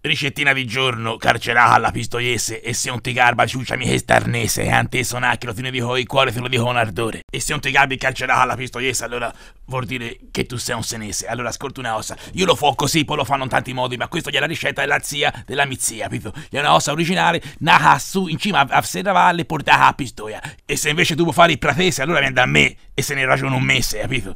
Ricettina di giorno, carcerata alla pistoiese, e se non ti garba ciuccia mi starnese, e ante sonacchi lo te ne dico il cuore te lo dico con ardore. E se non ti garbi carcerata alla pistoiese, allora vuol dire che tu sei un senese. Allora ascolta una ossa, io lo fo così, poi lo fanno in tanti modi, ma questa è la ricetta della zia della mia zia, capito? È una ossa originale, naha su in cima a Serravalle, portata a Pistoia. E se invece tu vuoi fare il pratese, allora vieni da me e se ne ragiona un mese, capito?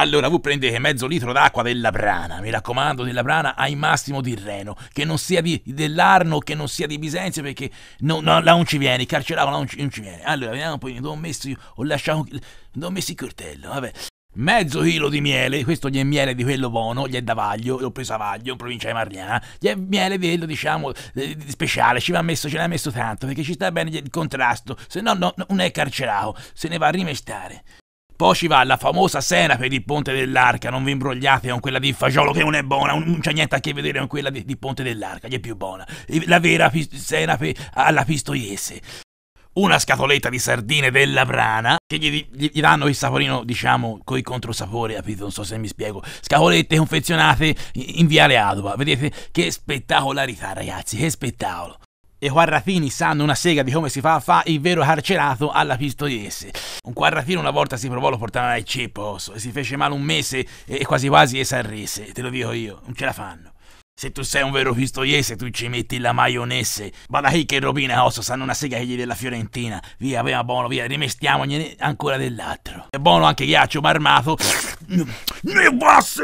Allora, voi prendete mezzo litro d'acqua della prana, mi raccomando, della prana ai massimo di Reno, che non sia di, dell'Arno, che non sia di Bisenzio, perché no, no, là non ci viene, il carcerato là non ci, non ci viene. Allora, vediamo poi, dove ho messo, io, ho lasciato, dove ho messo il coltello, vabbè. Mezzo chilo di miele, questo gli è miele di quello buono, gli è da Vaglio, l'ho preso a Vaglio, in provincia di Marliana, gli è miele di quello, diciamo, eh, speciale, ci va messo, ce l'ha messo tanto, perché ci sta bene il contrasto, se no, no non è carcerato, se ne va a rimestare. Poi ci va la famosa senape di Ponte dell'Arca, non vi imbrogliate con quella di Fagiolo che non è buona, non c'è niente a che vedere con quella di, di Ponte dell'Arca, che è più buona. La vera senape alla pistoiese una scatoletta di sardine della brana che gli, gli, gli danno il saporino, diciamo, coi controsapori, capito? Non so se mi spiego. Scatolette confezionate in, in Viale Adova. Vedete che spettacolarità, ragazzi, che spettacolo i quarratini sanno una sega di come si fa a fa il vero carcerato alla pistoiese. Un quarratino una volta si provò a lo portarono al ceppo e si fece male un mese e quasi quasi esarrese, te lo dico io, non ce la fanno. Se tu sei un vero pistoiese, tu ci metti la maionese. Bada che robina osso, sanno una sega che gli della Fiorentina. Via, via, buono, via, rimestiamogliene ancora dell'altro. E buono anche ghiaccio marmato. Не вас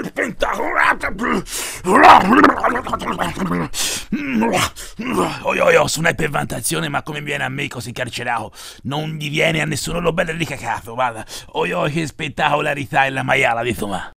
Oh, oh, oh, su un'ipperventazione, ma come viene a me così carcerato? Non gli viene a nessuno lo bello di cacato, guarda. Oh, oh, che spettacolarità è la maiala di Tomà.